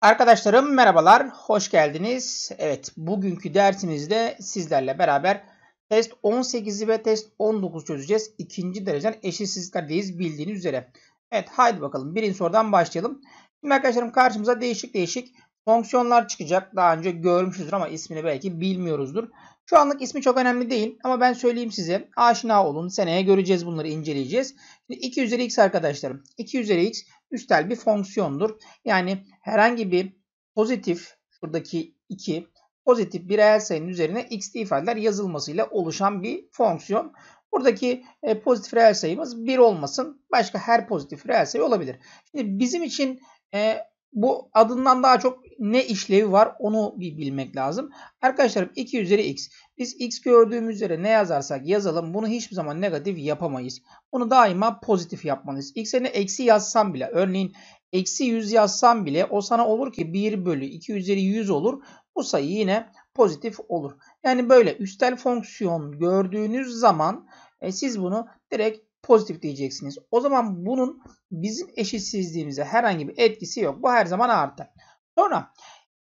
Arkadaşlarım merhabalar, hoş geldiniz. Evet, bugünkü dersimizde sizlerle beraber test 18'i ve test 19 çözeceğiz. İkinci derecen eşitsizliklerdeyiz bildiğiniz üzere. Evet, haydi bakalım birinci sorudan başlayalım. Şimdi arkadaşlarım karşımıza değişik değişik fonksiyonlar çıkacak. Daha önce görmüşüzdür ama ismini belki bilmiyoruzdur. Şu anlık ismi çok önemli değil ama ben söyleyeyim size. Aşina olun, seneye göreceğiz bunları inceleyeceğiz. Şimdi 2 üzeri x arkadaşlarım. 2 üzeri x üstel bir fonksiyondur. Yani herhangi bir pozitif şuradaki 2 pozitif bir reel sayının üzerine x ifadeler yazılmasıyla oluşan bir fonksiyon. Buradaki e, pozitif reel sayımız 1 olmasın. Başka her pozitif reel sayı olabilir. Şimdi bizim için e, bu adından daha çok ne işlevi var onu bir bilmek lazım. Arkadaşlarım 2 üzeri x. Biz x gördüğümüz üzere ne yazarsak yazalım bunu hiçbir zaman negatif yapamayız. Bunu daima pozitif yapmalıyız. X'e ne eksi yazsam bile örneğin eksi 100 yazsam bile o sana olur ki 1 bölü 2 üzeri 100 olur. Bu sayı yine pozitif olur. Yani böyle üstel fonksiyon gördüğünüz zaman e, siz bunu direkt pozitif diyeceksiniz. O zaman bunun bizim eşitsizliğimize herhangi bir etkisi yok. Bu her zaman artar. Sonra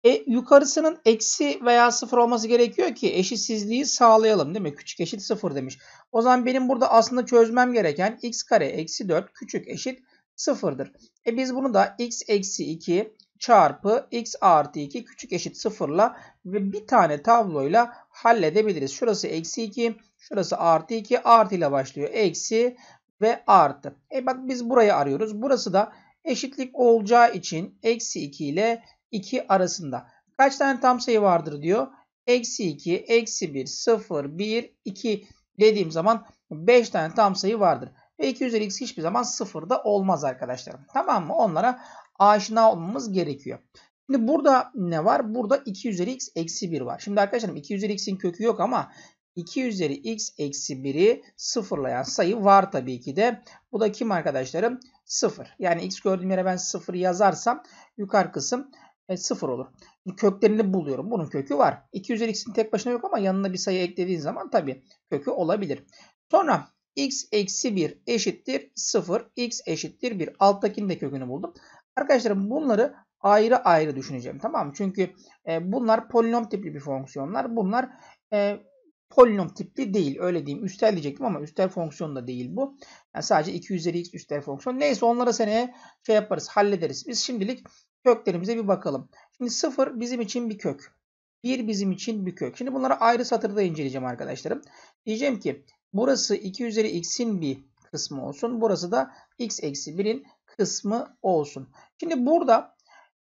e, yukarısının eksi veya sıfır olması gerekiyor ki eşitsizliği sağlayalım değil mi? Küçük eşit sıfır demiş. O zaman benim burada aslında çözmem gereken x kare eksi 4 küçük eşit sıfırdır. E biz bunu da x eksi 2 çarpı x artı 2 küçük eşit sıfırla ve bir tane tabloyla halledebiliriz. Şurası eksi 2, şurası artı 2, artı ile başlıyor. Eksi ve artı. E bak biz burayı arıyoruz. Burası da eşitlik olacağı için eksi 2 ile 2 arasında. Kaç tane tam sayı vardır diyor. Eksi 2, eksi 1, 0, 1, 2 dediğim zaman 5 tane tam sayı vardır. Ve 2 üzeri x hiçbir zaman sıfırda olmaz arkadaşlarım. Tamam mı? Onlara aşina olmamız gerekiyor. Şimdi burada ne var? Burada 2 üzeri x eksi 1 var. Şimdi arkadaşlarım 2 üzeri x'in kökü yok ama 2 üzeri x eksi 1'i sıfırlayan sayı var tabii ki de. Bu da kim arkadaşlarım? 0. Yani x gördüğüm yere ben 0 yazarsam yukarı kısım 0 e, olur. Köklerini buluyorum. Bunun kökü var. 2 üzeri x'in tek başına yok ama yanına bir sayı eklediğin zaman tabii kökü olabilir. Sonra x eksi 1 eşittir 0. x eşittir 1. Alttakinin de kökünü buldum. Arkadaşlarım bunları ayrı ayrı düşüneceğim. Tamam mı? Çünkü e, bunlar polinom tipli bir fonksiyonlar. Bunlar e, polinom tipli değil. Öyle diyeyim. Üstel diyecektim ama üstel fonksiyon da değil bu. Yani sadece 2 üzeri x üstel fonksiyon. Neyse onlara seneye şey yaparız. Hallederiz. Biz şimdilik köklerimize bir bakalım. Şimdi 0 bizim için bir kök. 1 bizim için bir kök. Şimdi bunları ayrı satırda inceleyeceğim arkadaşlarım. Diyeceğim ki burası 2 üzeri x'in bir kısmı olsun. Burası da x eksi 1'in kısmı olsun. Şimdi burada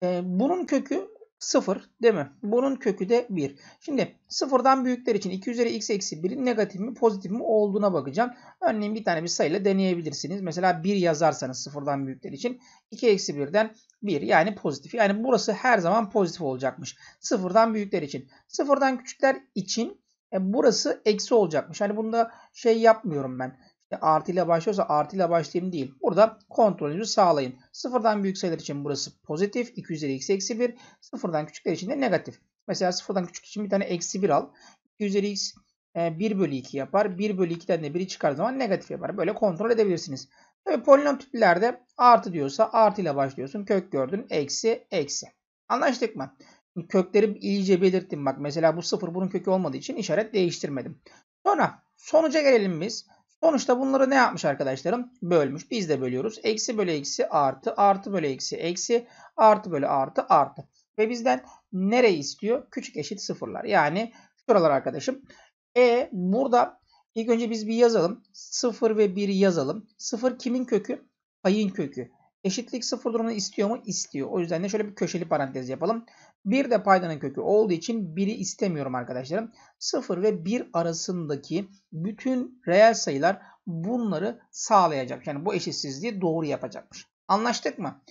e, bunun kökü 0 değil mi? Bunun kökü de 1. Şimdi sıfırdan büyükler için 2 üzeri x eksi 1'in negatif mi pozitif mi olduğuna bakacağım. Örneğin bir tane bir sayıyla deneyebilirsiniz. Mesela 1 yazarsanız sıfırdan büyükler için 2 eksi 1'den 1 yani pozitif. Yani burası her zaman pozitif olacakmış. Sıfırdan büyükler için. Sıfırdan küçükler için e, burası eksi olacakmış. Hani bunda şey yapmıyorum ben. E, artıyla başlıyorsa artıyla başlayayım değil. Burada kontrolünüzü sağlayın. Sıfırdan büyük sayılar için burası pozitif. 2 üzeri x eksi 1. Sıfırdan küçükler için de negatif. Mesela sıfırdan küçük için bir tane eksi 1 al. 2 üzeri x 1 bölü 2 yapar. 1 bölü 2'den de 1'i çıkar zaman negatif yapar. Böyle kontrol edebilirsiniz. Tabi polinom tiplerde artı diyorsa artıyla başlıyorsun. Kök gördün. Eksi eksi. Anlaştık mı? Kökleri iyice belirttim. Bak mesela bu sıfır bunun kökü olmadığı için işaret değiştirmedim. Sonra sonuca gelelim biz. Sonuçta bunları ne yapmış arkadaşlarım? Bölmüş. Biz de bölüyoruz. Eksi bölü eksi artı. Artı bölü eksi eksi. Artı bölü artı artı. Ve bizden nereyi istiyor? Küçük eşit sıfırlar. Yani şuralar arkadaşım. E burada ilk önce biz bir yazalım. 0 ve 1 yazalım. 0 kimin kökü? Payın kökü. Eşitlik sıfır durumunu istiyor mu? İstiyor. O yüzden de şöyle bir köşeli parantez yapalım. 1 de paydanın kökü olduğu için 1'i istemiyorum arkadaşlarım. 0 ve 1 arasındaki bütün reel sayılar bunları sağlayacak. Yani bu eşitsizliği doğru yapacakmış. Anlaştık mı?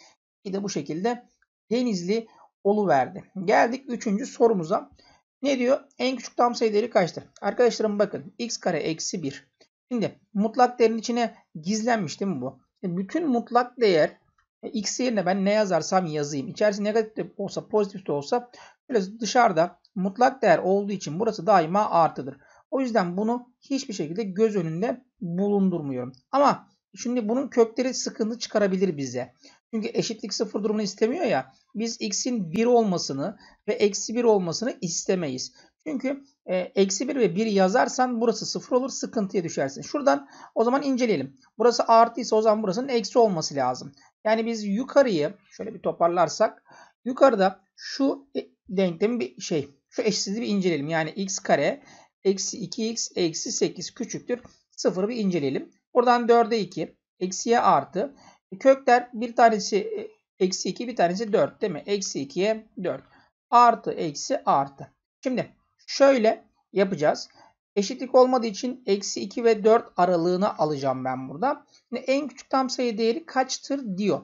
Bir de bu şekilde Denizli olu verdi. Geldik 3. sorumuza. Ne diyor? En küçük tam sayı değeri kaçtır? Arkadaşlarım bakın. x kare eksi 1. Şimdi mutlak değerin içine gizlenmiş değil mi bu? Bütün mutlak değer e, x yerine ben ne yazarsam yazayım. İçerisi negatif de olsa pozitif de olsa şöyle dışarıda mutlak değer olduğu için burası daima artıdır. O yüzden bunu hiçbir şekilde göz önünde bulundurmuyorum. Ama şimdi bunun kökleri sıkıntı çıkarabilir bize. Çünkü eşitlik sıfır durumunu istemiyor ya. Biz x'in 1 olmasını ve eksi 1 olmasını istemeyiz. Çünkü e, eksi 1 ve 1 yazarsan burası 0 olur. Sıkıntıya düşersin. Şuradan o zaman inceleyelim. Burası artıysa o zaman burasının eksi olması lazım. Yani biz yukarıyı şöyle bir toparlarsak yukarıda şu e, denklemi bir şey şu eşitsizliği bir inceleyelim. Yani x kare eksi 2x eksi 8 küçüktür. 0'ı bir inceleyelim. Buradan 4'e 2 eksiye artı. E, kökler bir tanesi eksi 2 bir tanesi 4 değil mi? Eksi 2'ye 4 artı eksi artı. Şimdi Şöyle yapacağız. Eşitlik olmadığı için eksi 2 ve 4 aralığını alacağım ben burada. Şimdi en küçük tam sayı değeri kaçtır diyor.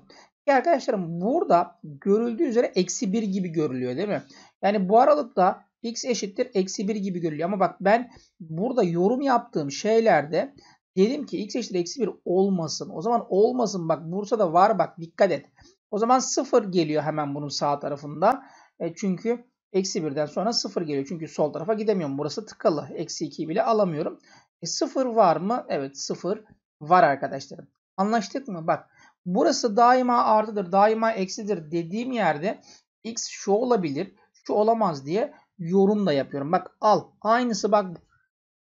Ki arkadaşlarım burada görüldüğü üzere eksi 1 gibi görülüyor değil mi? Yani bu aralıkta x eşittir eksi 1 gibi görülüyor. Ama bak ben burada yorum yaptığım şeylerde dedim ki x eşittir eksi 1 olmasın. O zaman olmasın bak Bursa'da var bak dikkat et. O zaman 0 geliyor hemen bunun sağ tarafında. E çünkü Eksi 1'den sonra 0 geliyor. Çünkü sol tarafa gidemiyorum. Burası tıkalı. Eksi 2'yi bile alamıyorum. E 0 var mı? Evet 0 var arkadaşlarım. Anlaştık mı? Bak burası daima artıdır, daima eksidir dediğim yerde x şu olabilir, şu olamaz diye yorum da yapıyorum. Bak al. Aynısı bak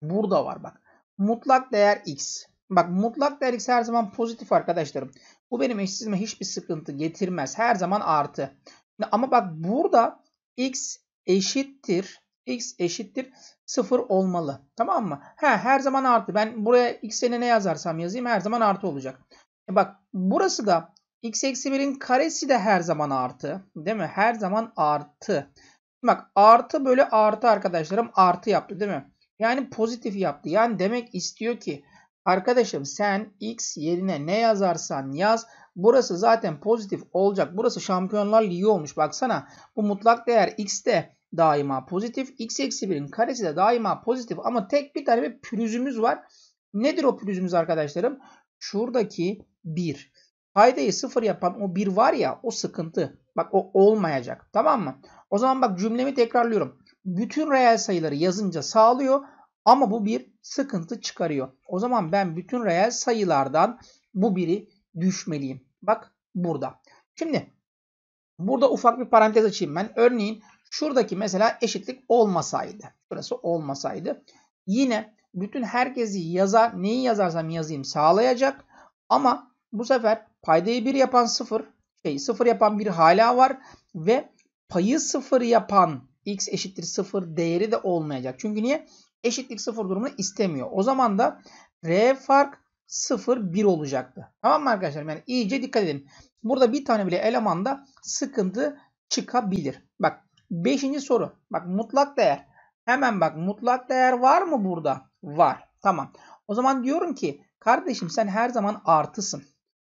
burada var bak. Mutlak değer x. Bak mutlak değer x her zaman pozitif arkadaşlarım. Bu benim eşsizime hiçbir sıkıntı getirmez. Her zaman artı. Ama bak burada x eşittir x eşittir 0 olmalı. Tamam mı? He, her zaman artı. Ben buraya x'e ne yazarsam yazayım her zaman artı olacak. E bak burası da x eksi 1'in karesi de her zaman artı. Değil mi? Her zaman artı. Bak artı böyle artı arkadaşlarım artı yaptı değil mi? Yani pozitif yaptı. Yani demek istiyor ki arkadaşım sen x yerine ne yazarsan yaz Burası zaten pozitif olacak. Burası Şampiyonlar Ligi olmuş baksana. Bu mutlak değer x de daima pozitif. x eksi 1'in karesi de daima pozitif. Ama tek bir tane bir pürüzümüz var. Nedir o pürüzümüz arkadaşlarım? Şuradaki 1. Paydayı 0 yapan o 1 var ya o sıkıntı. Bak o olmayacak. Tamam mı? O zaman bak cümlemi tekrarlıyorum. Bütün reel sayıları yazınca sağlıyor. Ama bu bir sıkıntı çıkarıyor. O zaman ben bütün reel sayılardan bu biri düşmeliyim. Bak burada. Şimdi burada ufak bir parantez açayım ben. Örneğin şuradaki mesela eşitlik olmasaydı. Burası olmasaydı. Yine bütün herkesi yazar, neyi yazarsam yazayım sağlayacak. Ama bu sefer paydayı 1 yapan 0, şey 0 yapan 1 hala var ve payı 0 yapan x eşittir 0 değeri de olmayacak. Çünkü niye? Eşitlik 0 durumunu istemiyor. O zaman da r fark 0, 1 olacaktı. Tamam mı arkadaşlar? Yani iyice dikkat edin. Burada bir tane bile elemanda sıkıntı çıkabilir. Bak 5. soru. Bak mutlak değer. Hemen bak mutlak değer var mı burada? Var. Tamam. O zaman diyorum ki kardeşim sen her zaman artısın.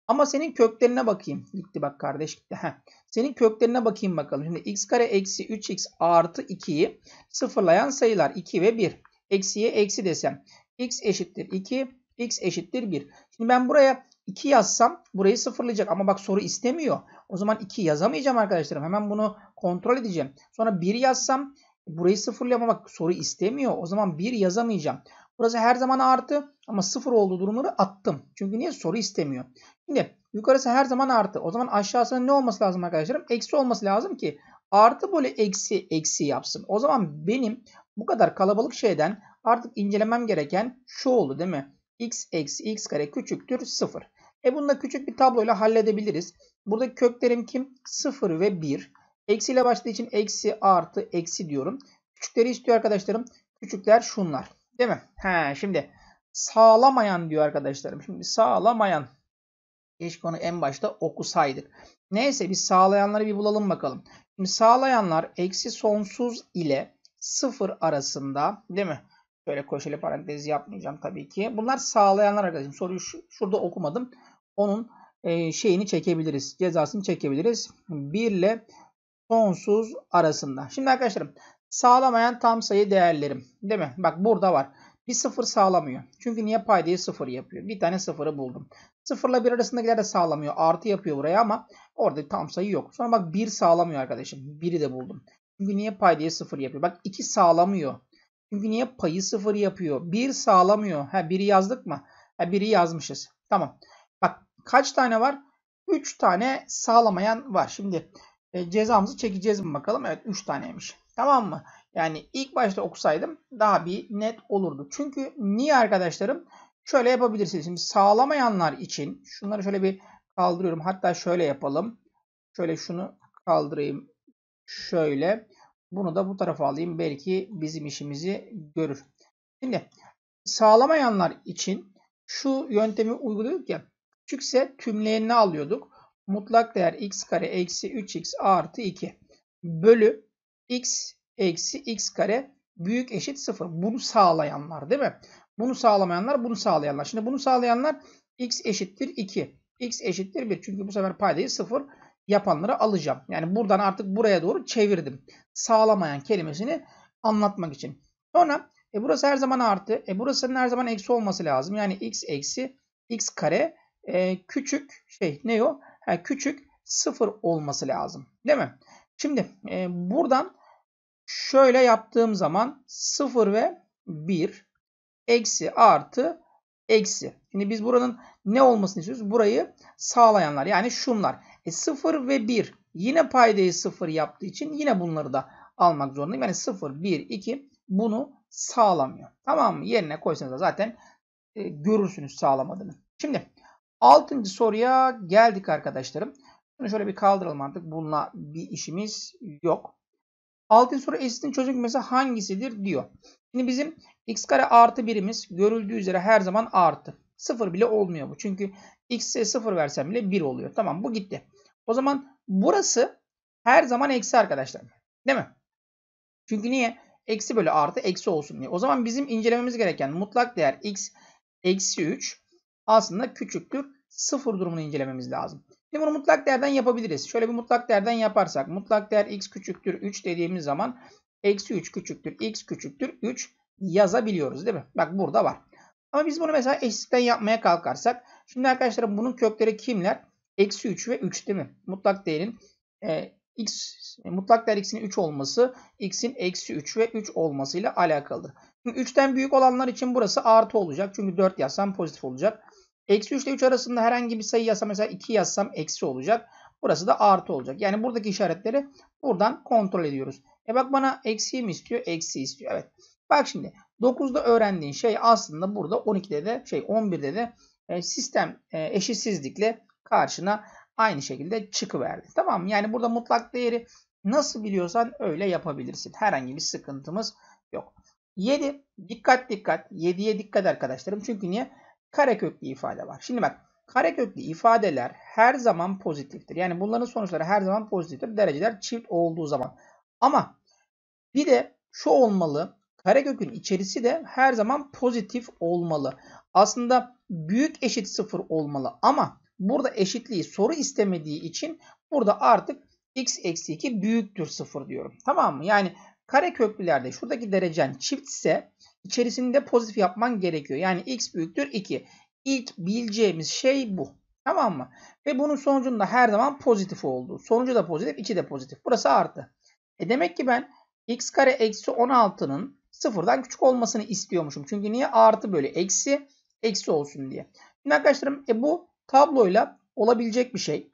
Ama senin köklerine bakayım. Gitti bak kardeş gitti. Heh. Senin köklerine bakayım bakalım. Şimdi x kare eksi 3x artı 2'yi sıfırlayan sayılar 2 ve 1. Eksiye eksi desem. x eşittir 2 x eşittir 1. Şimdi ben buraya 2 yazsam burayı sıfırlayacak ama bak soru istemiyor. O zaman 2 yazamayacağım arkadaşlarım. Hemen bunu kontrol edeceğim. Sonra 1 yazsam burayı sıfırlayacağım ama bak soru istemiyor. O zaman 1 yazamayacağım. Burası her zaman artı ama sıfır olduğu durumları attım. Çünkü niye? Soru istemiyor. Şimdi yukarısı her zaman artı. O zaman aşağısının ne olması lazım arkadaşlarım? Eksi olması lazım ki artı böyle eksi eksi yapsın. O zaman benim bu kadar kalabalık şeyden artık incelemem gereken şu oldu değil mi? x eksi x kare küçüktür 0. E bunu küçük bir tabloyla halledebiliriz. Burada köklerim kim? 0 ve 1. Eksiyle başladığı için eksi artı eksi diyorum. Küçükleri istiyor arkadaşlarım. Küçükler şunlar. Değil mi? He, şimdi sağlamayan diyor arkadaşlarım. Şimdi sağlamayan. Keşke onu en başta okusaydık. Neyse biz sağlayanları bir bulalım bakalım. Şimdi sağlayanlar eksi sonsuz ile 0 arasında değil mi? Şöyle köşeli parantez yapmayacağım tabii ki. Bunlar sağlayanlar arkadaşım. Soruyu şurada okumadım. Onun e, şeyini çekebiliriz. Cezasını çekebiliriz. 1 ile sonsuz arasında. Şimdi arkadaşlarım sağlamayan tam sayı değerlerim. Değil mi? Bak burada var. Bir sıfır sağlamıyor. Çünkü niye paydayı sıfır yapıyor? Bir tane sıfırı buldum. Sıfırla bir arasındakiler de sağlamıyor. Artı yapıyor buraya ama orada tam sayı yok. Sonra bak bir sağlamıyor arkadaşım. Biri de buldum. Çünkü niye paydayı sıfır yapıyor? Bak iki sağlamıyor. Çünkü niye payı sıfır yapıyor? Bir sağlamıyor. Ha biri yazdık mı? Ha biri yazmışız. Tamam. Bak kaç tane var? 3 tane sağlamayan var. Şimdi e, cezamızı çekeceğiz mi bakalım? Evet 3 taneymiş. Tamam mı? Yani ilk başta okusaydım daha bir net olurdu. Çünkü niye arkadaşlarım? Şöyle yapabilirsiniz. Şimdi sağlamayanlar için şunları şöyle bir kaldırıyorum. Hatta şöyle yapalım. Şöyle şunu kaldırayım. Şöyle. Bunu da bu tarafa alayım. Belki bizim işimizi görür. Şimdi sağlamayanlar için şu yöntemi uyguluyorduk ya. Küçükse tümleyenini alıyorduk. Mutlak değer x kare eksi 3x artı 2 bölü x eksi x kare büyük eşit 0. Bunu sağlayanlar değil mi? Bunu sağlamayanlar bunu sağlayanlar. Şimdi bunu sağlayanlar x eşittir 2. x eşittir 1. Çünkü bu sefer paydayı 0 yapanları alacağım. Yani buradan artık buraya doğru çevirdim. Sağlamayan kelimesini anlatmak için. Sonra e burası her zaman artı. E burasının her zaman eksi olması lazım. Yani x eksi x kare e, küçük şey ne o? Ha, küçük sıfır olması lazım. Değil mi? Şimdi e, buradan şöyle yaptığım zaman 0 ve 1 eksi artı eksi. Şimdi biz buranın ne olmasını istiyoruz? Burayı sağlayanlar yani şunlar. E 0 ve 1 yine paydayı 0 yaptığı için yine bunları da almak zorundayım. Yani 0, 1, 2 bunu sağlamıyor. Tamam mı? Yerine koysanız da zaten e, görürsünüz sağlamadığını. Şimdi 6. soruya geldik arkadaşlarım. Bunu şöyle bir kaldıralım artık. Bununla bir işimiz yok. 6. soru eşitin çözüm kümesi hangisidir diyor. Şimdi bizim x kare artı birimiz görüldüğü üzere her zaman artı. Sıfır bile olmuyor bu. Çünkü x'e 0 versem bile 1 oluyor. Tamam bu gitti. O zaman burası her zaman eksi arkadaşlar. Değil mi? Çünkü niye? Eksi bölü artı eksi olsun diye. O zaman bizim incelememiz gereken mutlak değer x eksi 3 aslında küçüktür. 0 durumunu incelememiz lazım. Şimdi bunu mutlak değerden yapabiliriz. Şöyle bir mutlak değerden yaparsak. Mutlak değer x küçüktür 3 dediğimiz zaman eksi 3 küçüktür x küçüktür 3 yazabiliyoruz değil mi? Bak burada var. Ama biz bunu mesela eşlikten yapmaya kalkarsak. Şimdi arkadaşlar bunun kökleri kimler? Eksi 3 ve 3 değil mi? Mutlak değerin e, x mutlak değer x'in 3 olması x'in eksi 3 ve 3 olmasıyla alakalıdır. Şimdi 3'ten büyük olanlar için burası artı olacak. Çünkü 4 yazsam pozitif olacak. Eksi 3 ile 3 arasında herhangi bir sayı yazsam mesela 2 yazsam eksi olacak. Burası da artı olacak. Yani buradaki işaretleri buradan kontrol ediyoruz. E bak bana eksi mi istiyor? Eksi istiyor. Evet. Bak şimdi 9'da öğrendiğin şey aslında burada 12'de de şey 11'de de e, sistem e, eşitsizlikle karşına aynı şekilde çıkıverdi. Tamam mı? Yani burada mutlak değeri nasıl biliyorsan öyle yapabilirsin. Herhangi bir sıkıntımız yok. 7. Dikkat dikkat. 7'ye dikkat arkadaşlarım. Çünkü niye? Kareköklü ifade var. Şimdi bak kareköklü ifadeler her zaman pozitiftir. Yani bunların sonuçları her zaman pozitiftir. Dereceler çift olduğu zaman. Ama bir de şu olmalı. Karekökün içerisi de her zaman pozitif olmalı. Aslında büyük eşit sıfır olmalı ama burada eşitliği soru istemediği için burada artık x eksi 2 büyüktür sıfır diyorum. Tamam mı? Yani kareköklülerde şuradaki derecen çift ise içerisinde pozitif yapman gerekiyor. Yani x büyüktür 2. İlk bileceğimiz şey bu. Tamam mı? Ve bunun sonucunda her zaman pozitif oldu. Sonucu da pozitif, içi de pozitif. Burası artı. E demek ki ben x kare eksi 16'nın sıfırdan küçük olmasını istiyormuşum. Çünkü niye? Artı böyle eksi eksi olsun diye. Şimdi arkadaşlarım e, bu tabloyla olabilecek bir şey.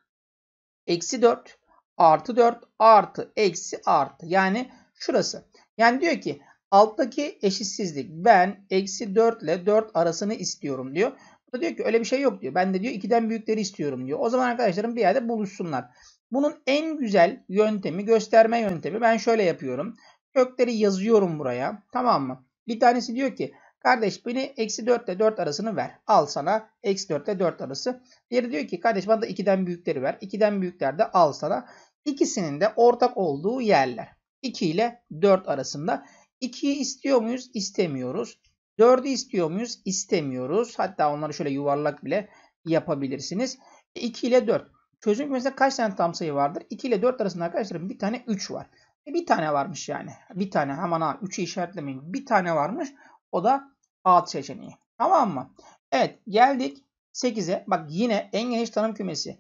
Eksi 4 artı 4 artı eksi artı. Yani şurası. Yani diyor ki alttaki eşitsizlik ben eksi 4 ile 4 arasını istiyorum diyor. Bu da diyor ki öyle bir şey yok diyor. Ben de diyor 2'den büyükleri istiyorum diyor. O zaman arkadaşlarım bir yerde buluşsunlar. Bunun en güzel yöntemi gösterme yöntemi ben şöyle yapıyorum. Kökleri yazıyorum buraya. Tamam mı? Bir tanesi diyor ki kardeş beni eksi 4 ile 4 arasını ver. Al sana eksi 4 ile 4 arası. Diğeri diyor ki kardeş bana da 2'den büyükleri ver. 2'den büyükler de al sana. İkisinin de ortak olduğu yerler. 2 ile 4 arasında. 2'yi istiyor muyuz? İstemiyoruz. 4'ü istiyor muyuz? İstemiyoruz. Hatta onları şöyle yuvarlak bile yapabilirsiniz. 2 ile 4. Çözüm mesela kaç tane tam sayı vardır? 2 ile 4 arasında arkadaşlarım bir tane 3 var. E bir tane varmış yani. Bir tane hemen ha üçü işaretlemeyin. Bir tane varmış. O da alt seçeneği. Tamam mı? Evet geldik 8'e. Bak yine en geniş tanım kümesi.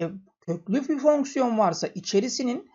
E, köklü bir fonksiyon varsa içerisinin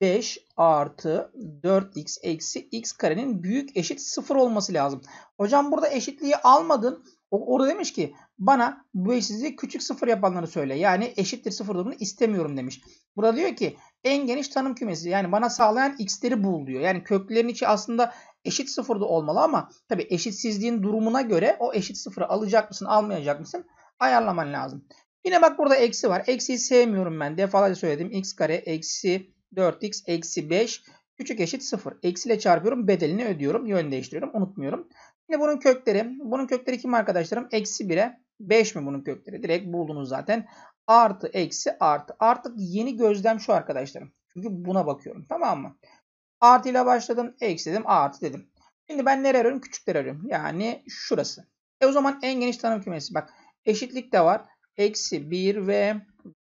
5 artı 4x eksi x karenin büyük eşit 0 olması lazım. Hocam burada eşitliği almadın orada demiş ki bana bu eşsizliği küçük sıfır yapanları söyle. Yani eşittir sıfır durumunu istemiyorum demiş. Burada diyor ki en geniş tanım kümesi yani bana sağlayan x'leri bul diyor. Yani köklerin içi aslında eşit sıfırda olmalı ama tabi eşitsizliğin durumuna göre o eşit sıfırı alacak mısın almayacak mısın ayarlaman lazım. Yine bak burada eksi var. Eksiyi sevmiyorum ben. Defalarca söyledim. x kare eksi 4x eksi 5 küçük eşit sıfır Eksiyle çarpıyorum. Bedelini ödüyorum. Yön değiştiriyorum. Unutmuyorum. Şimdi bunun kökleri. Bunun kökleri kim arkadaşlarım? Eksi 1'e 5 mi bunun kökleri? Direkt buldunuz zaten. Artı eksi artı. Artık yeni gözlem şu arkadaşlarım. Çünkü buna bakıyorum. Tamam mı? Artı ile başladım. Eksi dedim. Artı dedim. Şimdi ben nereye arıyorum? Küçükleri arıyorum. Yani şurası. E o zaman en geniş tanım kümesi. Bak eşitlik de var. Eksi 1 ve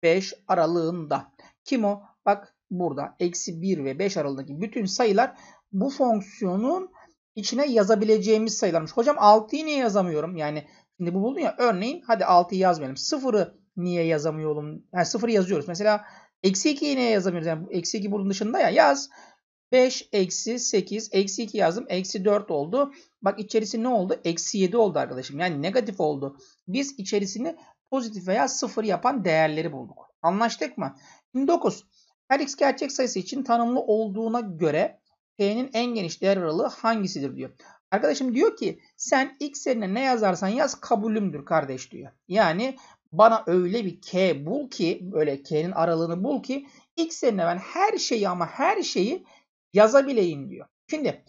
5 aralığında. Kim o? Bak burada. Eksi 1 ve 5 aralığındaki bütün sayılar bu fonksiyonun içine yazabileceğimiz sayılarmış. Hocam 6'yı niye yazamıyorum? Yani şimdi bu buldun ya örneğin hadi 6'yı yazmayalım. 0'ı niye yazamıyorum? Yani 0'ı yazıyoruz. Mesela eksi 2'yi niye yazamıyoruz? Yani eksi 2 bunun dışında ya yaz. 5 eksi 8 eksi 2 yazdım. Eksi 4 oldu. Bak içerisi ne oldu? Eksi 7 oldu arkadaşım. Yani negatif oldu. Biz içerisini pozitif veya 0 yapan değerleri bulduk. Anlaştık mı? Şimdi 9. Her x gerçek sayısı için tanımlı olduğuna göre P'nin en geniş değer aralığı hangisidir diyor. Arkadaşım diyor ki sen x yerine ne yazarsan yaz kabulümdür kardeş diyor. Yani bana öyle bir k bul ki böyle k'nin aralığını bul ki x yerine ben her şeyi ama her şeyi yazabileyim diyor. Şimdi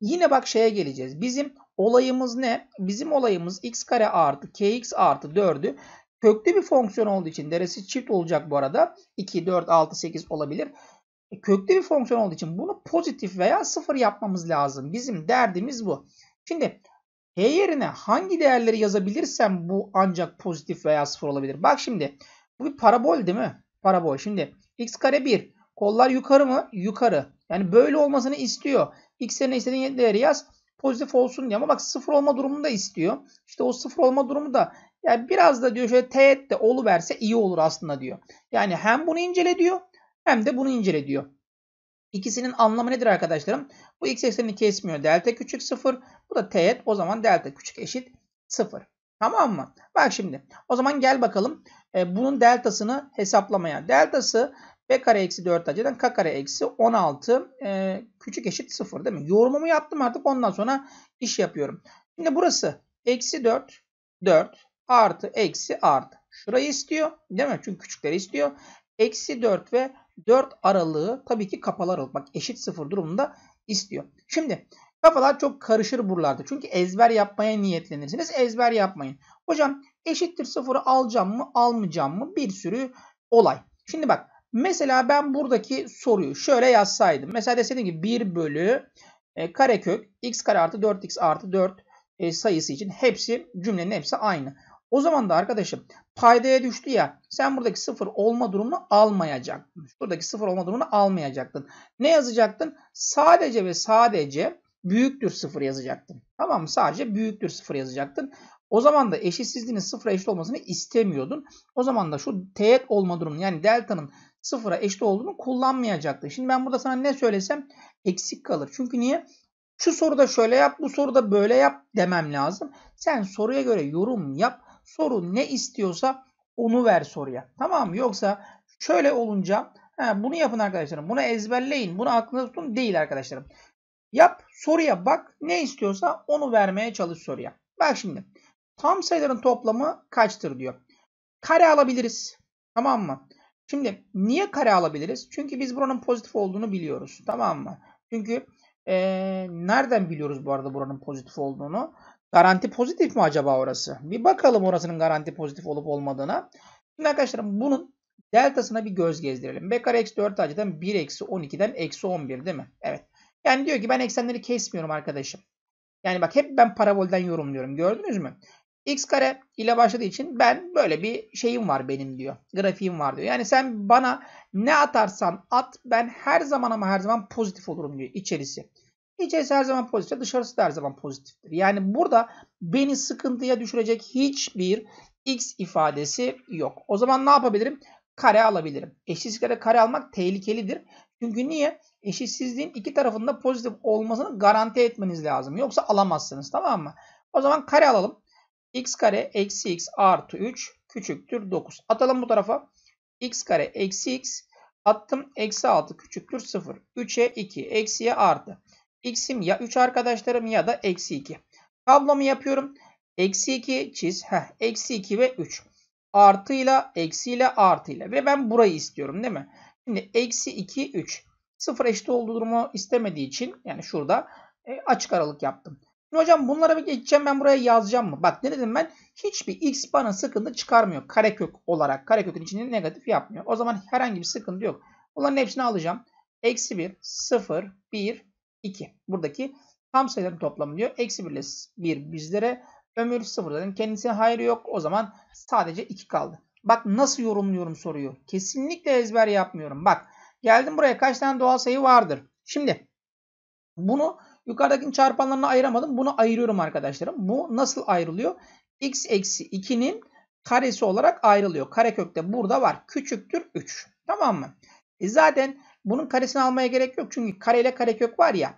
yine bak şeye geleceğiz. Bizim olayımız ne? Bizim olayımız x kare artı kx artı 4'ü köklü bir fonksiyon olduğu için deresi çift olacak bu arada. 2, 4, 6, 8 olabilir. E, köklü bir fonksiyon olduğu için bunu pozitif veya sıfır yapmamız lazım. Bizim derdimiz bu. Şimdi H yerine hangi değerleri yazabilirsem bu ancak pozitif veya sıfır olabilir. Bak şimdi bu bir parabol değil mi? Parabol. Şimdi x kare 1. Kollar yukarı mı? Yukarı. Yani böyle olmasını istiyor. X yerine istediğin değeri yaz. Pozitif olsun diye ama bak sıfır olma durumunu da istiyor. İşte o sıfır olma durumu da yani biraz da diyor şöyle teğet de verse iyi olur aslında diyor. Yani hem bunu incele diyor hem de bunu incele diyor. İkisinin anlamı nedir arkadaşlarım? Bu x eksenini kesmiyor. Delta küçük 0. Bu da teğet. O zaman delta küçük eşit 0. Tamam mı? Bak şimdi. O zaman gel bakalım. E, bunun deltasını hesaplamaya. Deltası b kare eksi 4 aceden k kare eksi 16 e, küçük eşit 0 değil mi? Yorumumu yaptım artık ondan sonra iş yapıyorum. Şimdi burası eksi 4 4 artı eksi artı. Şurayı istiyor değil mi? Çünkü küçükleri istiyor. Eksi 4 ve 4 aralığı tabii ki kapalı aralık. Bak eşit sıfır durumunda istiyor. Şimdi kafalar çok karışır buralarda. Çünkü ezber yapmaya niyetlenirsiniz. Ezber yapmayın. Hocam eşittir sıfırı alacağım mı almayacağım mı bir sürü olay. Şimdi bak mesela ben buradaki soruyu şöyle yazsaydım. Mesela deseydim ki 1 bölü e, karekök x kare artı 4x artı 4 e, sayısı için hepsi cümlenin hepsi aynı. O zaman da arkadaşım paydaya düştü ya sen buradaki sıfır olma durumunu almayacaktın. Buradaki sıfır olma durumunu almayacaktın. Ne yazacaktın? Sadece ve sadece büyüktür sıfır yazacaktın. Tamam mı? Sadece büyüktür sıfır yazacaktın. O zaman da eşitsizliğinin sıfıra eşit olmasını istemiyordun. O zaman da şu teğet olma durumunu yani delta'nın sıfıra eşit olduğunu kullanmayacaktın. Şimdi ben burada sana ne söylesem eksik kalır. Çünkü niye? Şu soruda şöyle yap, bu soruda böyle yap demem lazım. Sen soruya göre yorum yap. Soru ne istiyorsa onu ver soruya. Tamam mı? Yoksa şöyle olunca he, bunu yapın arkadaşlarım. Bunu ezberleyin. Bunu aklınızda tutun değil arkadaşlarım. Yap soruya bak. Ne istiyorsa onu vermeye çalış soruya. Bak şimdi. Tam sayıların toplamı kaçtır diyor. Kare alabiliriz. Tamam mı? Şimdi niye kare alabiliriz? Çünkü biz buranın pozitif olduğunu biliyoruz. Tamam mı? Çünkü ee, nereden biliyoruz bu arada buranın pozitif olduğunu? Garanti pozitif mi acaba orası? Bir bakalım orasının garanti pozitif olup olmadığına. Şimdi arkadaşlarım bunun deltasına bir göz gezdirelim. B kare eksi 4 acıdan 1 eksi 12'den eksi 11 değil mi? Evet. Yani diyor ki ben eksenleri kesmiyorum arkadaşım. Yani bak hep ben parabolden yorumluyorum. Gördünüz mü? X kare ile başladığı için ben böyle bir şeyim var benim diyor. Grafiğim var diyor. Yani sen bana ne atarsan at ben her zaman ama her zaman pozitif olurum diyor içerisi. İçerisi her zaman pozitif, dışarısı da her zaman pozitiftir. Yani burada beni sıkıntıya düşürecek hiçbir x ifadesi yok. O zaman ne yapabilirim? Kare alabilirim. Eşitsizliklere kare almak tehlikelidir. Çünkü niye? Eşitsizliğin iki tarafında pozitif olmasını garanti etmeniz lazım. Yoksa alamazsınız tamam mı? O zaman kare alalım. x kare eksi x artı 3 küçüktür 9. Atalım bu tarafa. x kare eksi x attım. Eksi 6 küçüktür 0. 3'e 2 eksiye artı x'im ya 3 arkadaşlarım ya da eksi 2. Tablomu yapıyorum. Eksi 2 çiz. Heh, eksi 2 ve 3. Artıyla, eksiyle, artıyla. Ve ben burayı istiyorum değil mi? Şimdi eksi 2, 3. Sıfır eşit olduğu durumu istemediği için yani şurada e, açık aralık yaptım. Şimdi hocam bunlara bir geçeceğim ben buraya yazacağım mı? Bak ne dedim ben? Hiçbir x bana sıkıntı çıkarmıyor. Karekök olarak. Karekökün içinde negatif yapmıyor. O zaman herhangi bir sıkıntı yok. Bunların hepsini alacağım. Eksi 1, 0, 1, 2. Buradaki tam sayıların toplamı diyor. Eksi 1 ile 1 bizlere. Ömür 0 dedim. Kendisine hayır yok. O zaman sadece 2 kaldı. Bak nasıl yorumluyorum soruyu. Kesinlikle ezber yapmıyorum. Bak geldim buraya kaç tane doğal sayı vardır. Şimdi bunu yukarıdakinin çarpanlarına ayıramadım. Bunu ayırıyorum arkadaşlarım. Bu nasıl ayrılıyor? x eksi 2'nin karesi olarak ayrılıyor. Karekökte burada var. Küçüktür 3. Tamam mı? E zaten bunun karesini almaya gerek yok. Çünkü kareyle karekök var ya.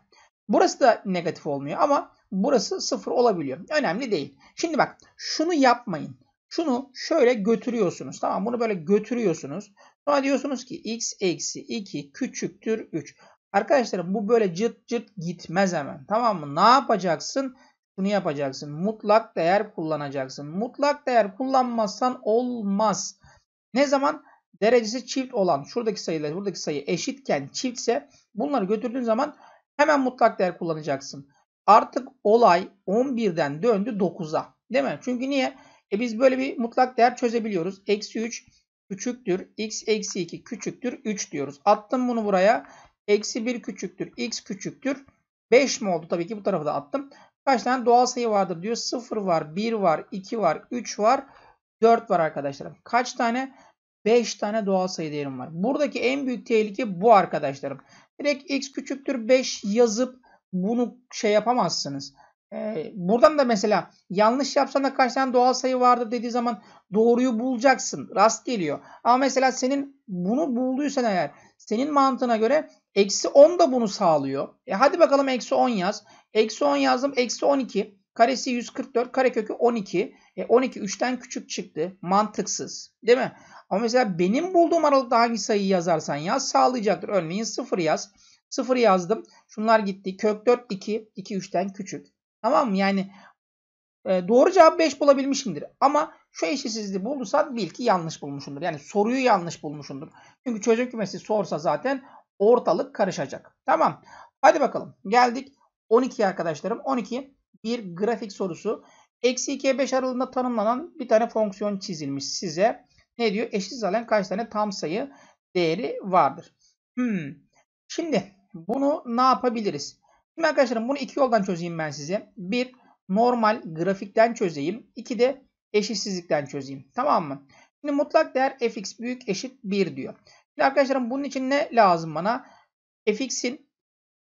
Burası da negatif olmuyor ama burası sıfır olabiliyor. Önemli değil. Şimdi bak şunu yapmayın. Şunu şöyle götürüyorsunuz. Tamam bunu böyle götürüyorsunuz. Sonra diyorsunuz ki x eksi 2 küçüktür 3. Arkadaşlar, bu böyle cırt cırt gitmez hemen. Tamam mı? Ne yapacaksın? Bunu yapacaksın. Mutlak değer kullanacaksın. Mutlak değer kullanmazsan olmaz. Ne zaman? derecesi çift olan şuradaki sayıyla buradaki sayı eşitken çiftse bunları götürdüğün zaman hemen mutlak değer kullanacaksın. Artık olay 11'den döndü 9'a. Değil mi? Çünkü niye? E biz böyle bir mutlak değer çözebiliyoruz. Eksi 3 küçüktür. X eksi 2 küçüktür. 3 diyoruz. Attım bunu buraya. Eksi 1 küçüktür. X küçüktür. 5 mi oldu? Tabii ki bu tarafı da attım. Kaç tane doğal sayı vardır diyor. 0 var, 1 var, 2 var, 3 var, 4 var arkadaşlarım. Kaç tane? 5 tane doğal sayı değerim var. Buradaki en büyük tehlike bu arkadaşlarım. Direkt x küçüktür 5 yazıp bunu şey yapamazsınız. Ee, buradan da mesela yanlış yapsan da kaç tane doğal sayı vardır dediği zaman doğruyu bulacaksın. Rast geliyor. Ama mesela senin bunu bulduysan eğer senin mantığına göre eksi 10 da bunu sağlıyor. E hadi bakalım eksi 10 yaz. Eksi 10 yazdım. Eksi 12. Karesi 144. Karekökü 12. E 12 3'ten küçük çıktı. Mantıksız. Değil mi? Ama mesela benim bulduğum aralıkta hangi sayıyı yazarsan yaz sağlayacaktır. Örneğin 0 yaz. 0 yazdım. Şunlar gitti. Kök 4 2. 2 3'ten küçük. Tamam mı? Yani e, doğru cevap 5 bulabilmişimdir. Ama şu eşitsizliği bulursan bil ki yanlış bulmuşundur. Yani soruyu yanlış bulmuşundur. Çünkü çözüm kümesi sorsa zaten ortalık karışacak. Tamam. Hadi bakalım. Geldik 12 arkadaşlarım. 12 bir grafik sorusu. Eksi 2'ye 5 aralığında tanımlanan bir tane fonksiyon çizilmiş size. Ne diyor? Eşit halen kaç tane tam sayı değeri vardır. Hmm. Şimdi bunu ne yapabiliriz? Şimdi arkadaşlarım bunu iki yoldan çözeyim ben size. Bir normal grafikten çözeyim. İki de eşitsizlikten çözeyim. Tamam mı? Şimdi mutlak değer fx büyük eşit 1 diyor. Şimdi arkadaşlarım bunun için ne lazım bana? fx'in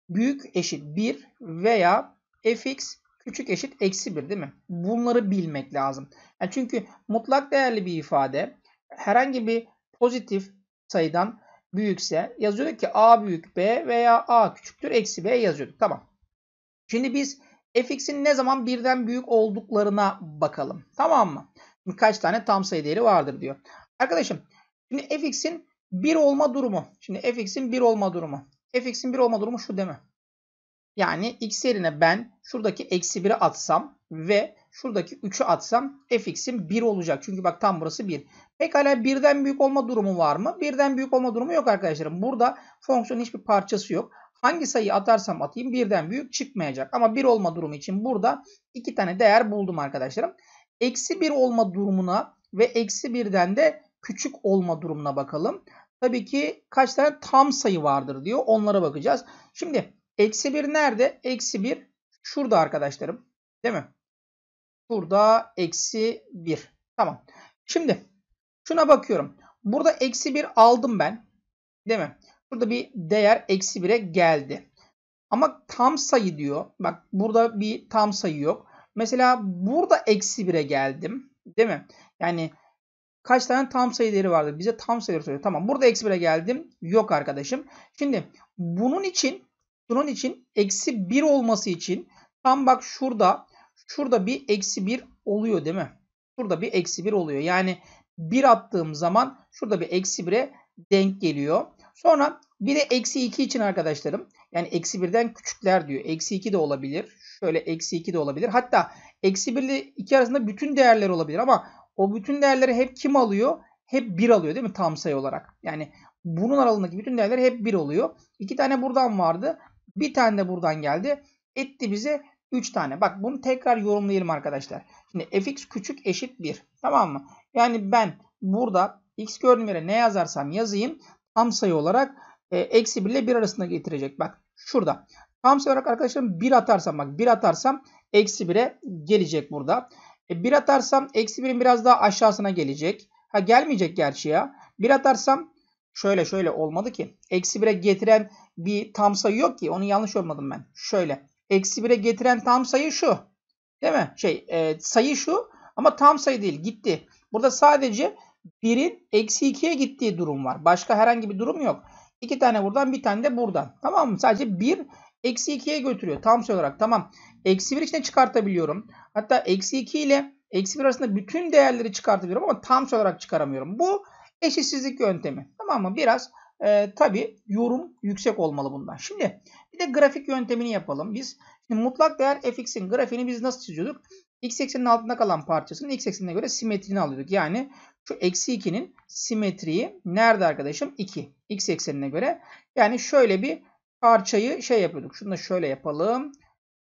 büyük eşit 1 veya fx Küçük eşit eksi 1 değil mi? Bunları bilmek lazım. Yani çünkü mutlak değerli bir ifade herhangi bir pozitif sayıdan büyükse yazıyorduk ki a büyük b veya a küçüktür eksi b yazıyorduk. Tamam. Şimdi biz fx'in ne zaman birden büyük olduklarına bakalım. Tamam mı? Kaç tane tam sayı değeri vardır diyor. Arkadaşım şimdi fx'in 1 olma durumu. Şimdi fx'in 1 olma durumu. fx'in 1 olma durumu şu deme. Yani x yerine ben şuradaki eksi 1'i atsam ve şuradaki 3'ü atsam fx'in 1 olacak. Çünkü bak tam burası 1. Pekala 1'den büyük olma durumu var mı? 1'den büyük olma durumu yok arkadaşlarım. Burada fonksiyonun hiçbir parçası yok. Hangi sayıyı atarsam atayım 1'den büyük çıkmayacak. Ama 1 olma durumu için burada 2 tane değer buldum arkadaşlarım. Eksi 1 olma durumuna ve eksi 1'den de küçük olma durumuna bakalım. Tabii ki kaç tane tam sayı vardır diyor. Onlara bakacağız. Şimdi Eksi 1 nerede? Eksi 1 şurada arkadaşlarım. Değil mi? Burada eksi 1. Tamam. Şimdi şuna bakıyorum. Burada eksi 1 aldım ben. Değil mi? Burada bir değer eksi 1'e geldi. Ama tam sayı diyor. Bak burada bir tam sayı yok. Mesela burada eksi 1'e geldim. Değil mi? Yani kaç tane tam sayı değeri vardı? Bize tam sayı soruyor. Tamam burada eksi 1'e geldim. Yok arkadaşım. Şimdi bunun için bunun için eksi 1 olması için tam bak şurada şurada bir eksi 1 oluyor değil mi? Şurada bir eksi 1 oluyor. Yani 1 attığım zaman şurada bir eksi 1'e denk geliyor. Sonra bir de eksi 2 için arkadaşlarım. Yani eksi 1'den küçükler diyor. Eksi 2 de olabilir. Şöyle eksi 2 de olabilir. Hatta eksi 1 ile 2 arasında bütün değerler olabilir. Ama o bütün değerleri hep kim alıyor? Hep 1 alıyor değil mi tam sayı olarak? Yani bunun aralığındaki bütün değerler hep 1 oluyor. 2 tane buradan vardı. Bir tane de buradan geldi. Etti bize 3 tane. Bak bunu tekrar yorumlayalım arkadaşlar. Şimdi fx küçük eşit 1. Tamam mı? Yani ben burada x gördüğüm yere ne yazarsam yazayım tam sayı olarak e, eksi 1 ile 1 arasında getirecek. Bak şurada. Tam sayı olarak arkadaşlarım 1 atarsam bak 1 atarsam eksi 1'e gelecek burada. E, 1 atarsam eksi 1'in biraz daha aşağısına gelecek. Ha gelmeyecek gerçi ya. 1 atarsam şöyle şöyle olmadı ki. Eksi 1'e getiren bir tam sayı yok ki. Onu yanlış olmadım ben. Şöyle. Eksi 1'e getiren tam sayı şu. Değil mi? Şey e, sayı şu ama tam sayı değil. Gitti. Burada sadece 1'in eksi 2'ye gittiği durum var. Başka herhangi bir durum yok. 2 tane buradan bir tane de buradan. Tamam mı? Sadece 1 eksi 2'ye götürüyor. Tam sayı olarak. Tamam. Eksi 1 içine çıkartabiliyorum. Hatta eksi 2 ile eksi 1 arasında bütün değerleri çıkartabiliyorum ama tam sayı olarak çıkaramıyorum. Bu eşitsizlik yöntemi. Tamam mı? Biraz e, ee, tabi yorum yüksek olmalı bundan. Şimdi bir de grafik yöntemini yapalım biz. Şimdi mutlak değer fx'in grafiğini biz nasıl çiziyorduk? x eksenin altında kalan parçasının x eksenine göre simetrini alıyorduk. Yani şu eksi 2'nin simetriyi nerede arkadaşım? 2. x eksenine göre. Yani şöyle bir parçayı şey yapıyorduk. Şunu da şöyle yapalım.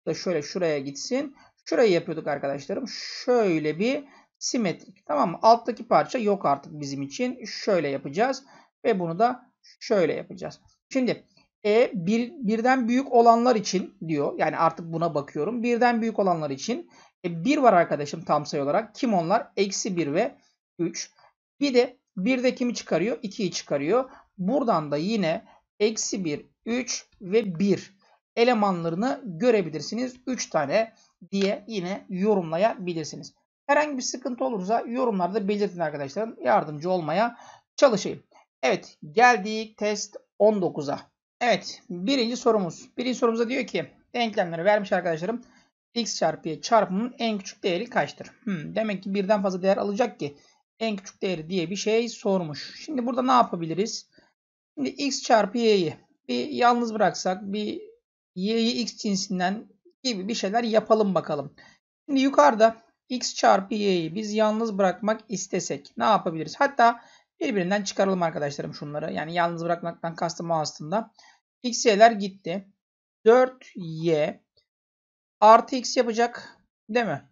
Da şöyle şuraya gitsin. Şurayı yapıyorduk arkadaşlarım. Şöyle bir simetrik. Tamam mı? Alttaki parça yok artık bizim için. Şöyle yapacağız. Ve bunu da şöyle yapacağız. Şimdi e bir, birden büyük olanlar için diyor. Yani artık buna bakıyorum. Birden büyük olanlar için e, 1 var arkadaşım tam sayı olarak. Kim onlar? Eksi 1 ve 3. Bir de bir de kimi çıkarıyor? 2'yi çıkarıyor. Buradan da yine eksi 1, 3 ve 1 elemanlarını görebilirsiniz. 3 tane diye yine yorumlayabilirsiniz. Herhangi bir sıkıntı olursa yorumlarda belirtin arkadaşlar. Yardımcı olmaya çalışayım. Evet geldik test 19'a. Evet birinci sorumuz. Birinci sorumuza diyor ki denklemleri vermiş arkadaşlarım. X çarpı Y çarpımının en küçük değeri kaçtır? Hmm, demek ki birden fazla değer alacak ki en küçük değeri diye bir şey sormuş. Şimdi burada ne yapabiliriz? Şimdi X çarpı Y'yi bir yalnız bıraksak bir Y'yi X cinsinden gibi bir şeyler yapalım bakalım. Şimdi yukarıda X çarpı Y'yi biz yalnız bırakmak istesek ne yapabiliriz? Hatta Birbirinden çıkaralım arkadaşlarım şunları. Yani yalnız bırakmaktan kastım o aslında. x'ler gitti. 4Y artı X yapacak. Değil mi?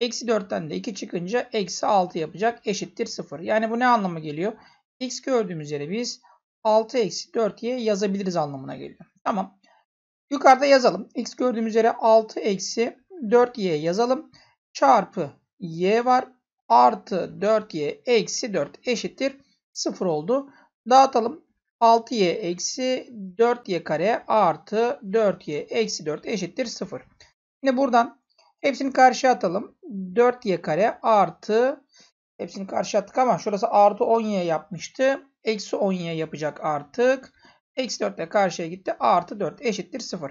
Eksi 4'ten de 2 çıkınca eksi 6 yapacak. Eşittir 0. Yani bu ne anlama geliyor? X gördüğümüz yere biz 6 eksi 4Y yazabiliriz anlamına geliyor. Tamam. Yukarıda yazalım. X gördüğümüz yere 6 eksi 4Y yazalım. Çarpı Y var. Artı 4Y eksi 4 eşittir 0 oldu. Dağıtalım. 6y eksi 4y kare artı 4y eksi 4 eşittir 0. yine buradan hepsini karşıya atalım. 4y kare artı hepsini karşıya attık ama şurası artı 10y yapmıştı. Eksi 10y yapacak artık. Eksi 4 ile karşıya gitti. Artı 4 eşittir 0.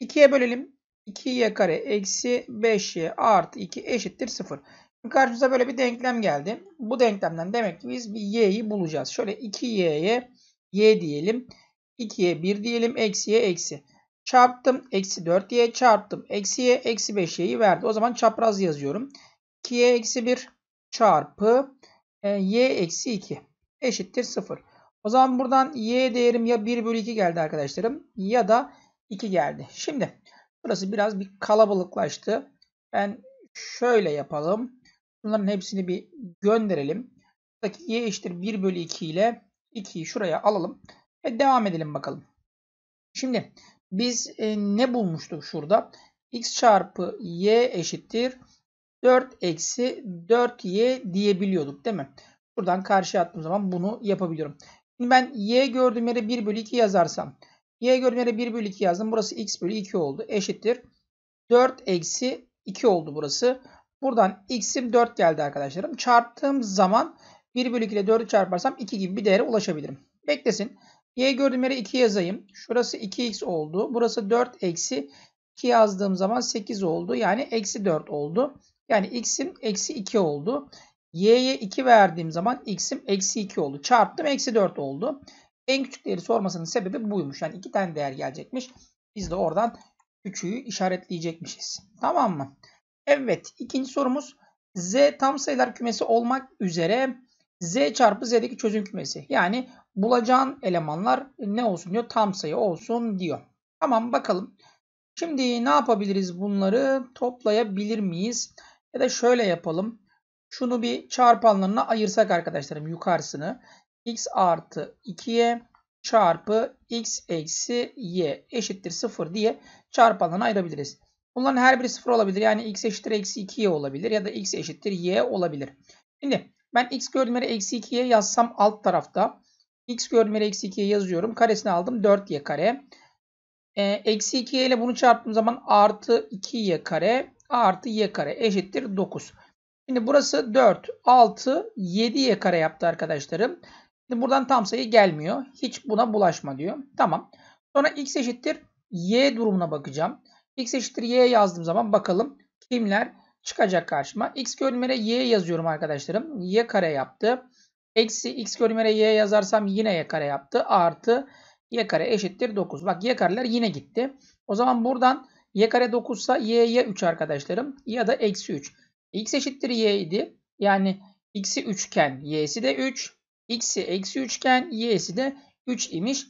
2'ye bölelim. 2y kare eksi 5y artı 2 eşittir 0. Karşımıza böyle bir denklem geldi. Bu denklemden demek ki biz bir y'yi bulacağız. Şöyle 2y'ye y diyelim. 2'ye 1 diyelim. Eksiye eksi. Çarptım. Eksi 4'ye çarptım. Eksiye eksi 5'ye'yi verdi. O zaman çapraz yazıyorum. 2'ye eksi 1 çarpı e, y eksi 2 eşittir 0. O zaman buradan y değerim ya 1 bölü 2 geldi arkadaşlarım ya da 2 geldi. Şimdi burası biraz bir kalabalıklaştı. Ben şöyle yapalım. Bunların hepsini bir gönderelim. Buradaki y eşittir 1 bölü 2 ile 2'yi şuraya alalım. Ve devam edelim bakalım. Şimdi biz e, ne bulmuştuk şurada? x çarpı y eşittir 4 eksi 4y diyebiliyorduk değil mi? Buradan karşıya attığım zaman bunu yapabiliyorum. Şimdi ben y gördüğüm yere 1 bölü 2 yazarsam. y gördüğüm yere 1 bölü 2 yazdım. Burası x bölü 2 oldu. Eşittir. 4 eksi 2 oldu burası. Buradan x'im 4 geldi arkadaşlarım. Çarptığım zaman 1 bölü 2 ile 4'ü çarparsam 2 gibi bir değere ulaşabilirim. Beklesin. Y gördüğüm yere 2 yazayım. Şurası 2x oldu. Burası 4 eksi 2 yazdığım zaman 8 oldu. Yani eksi 4 oldu. Yani x'im eksi 2 oldu. Y'ye 2 verdiğim zaman x'im eksi 2 oldu. Çarptım eksi 4 oldu. En küçük değeri sormasının sebebi buymuş. Yani iki tane değer gelecekmiş. Biz de oradan küçüğü işaretleyecekmişiz. Tamam mı? Evet ikinci sorumuz z tam sayılar kümesi olmak üzere z çarpı z'deki çözüm kümesi. Yani bulacağın elemanlar ne olsun diyor tam sayı olsun diyor. Tamam bakalım. Şimdi ne yapabiliriz bunları toplayabilir miyiz? Ya da şöyle yapalım. Şunu bir çarpanlarına ayırsak arkadaşlarım yukarısını. x artı 2'ye çarpı x eksi y eşittir 0 diye çarpanlarına ayırabiliriz. Bunların her biri sıfır olabilir. Yani x eşittir eksi 2y olabilir ya da x eşittir y olabilir. Şimdi ben x gördümleri eksi 2y yazsam alt tarafta. x gördümleri eksi 2y yazıyorum. Karesini aldım 4y kare. Ee, eksi 2y ile bunu çarptığım zaman artı 2y kare artı y kare eşittir 9. Şimdi burası 4, 6, 7y kare yaptı arkadaşlarım. Şimdi buradan tam sayı gelmiyor. Hiç buna bulaşma diyor. Tamam. Sonra x eşittir y durumuna bakacağım. X eşittir Y yazdığım zaman bakalım kimler çıkacak karşıma. X görünmere Y yazıyorum arkadaşlarım. Y kare yaptı. Eksi X görünmere Y yazarsam yine Y kare yaptı. Artı Y kare eşittir 9. Bak Y kareler yine gitti. O zaman buradan Y kare 9 ise Y'ye 3 arkadaşlarım. Ya da eksi 3. X eşittir Y idi. Yani X'i 3 iken Y'si de 3. X'i eksi 3 iken Y'si de 3 imiş.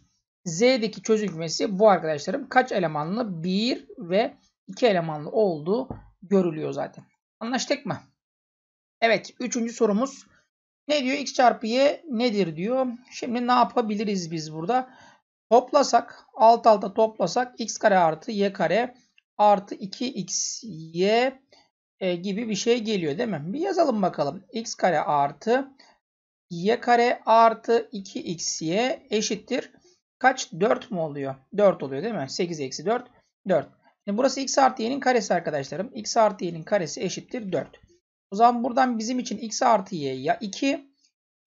Z'deki çözüm kümesi bu arkadaşlarım. Kaç elemanlı? 1 ve 2 elemanlı olduğu görülüyor zaten. Anlaştık mı? Evet. Üçüncü sorumuz. Ne diyor? X çarpı Y nedir diyor. Şimdi ne yapabiliriz biz burada? Toplasak, alt alta toplasak x kare artı y kare artı 2xy e, gibi bir şey geliyor değil mi? Bir yazalım bakalım. x kare artı y kare artı 2xy eşittir kaç? 4 mu oluyor? 4 oluyor değil mi? 8 eksi 4. 4. Şimdi burası x artı y'nin karesi arkadaşlarım. x artı y'nin karesi eşittir 4. O zaman buradan bizim için x artı y ya 2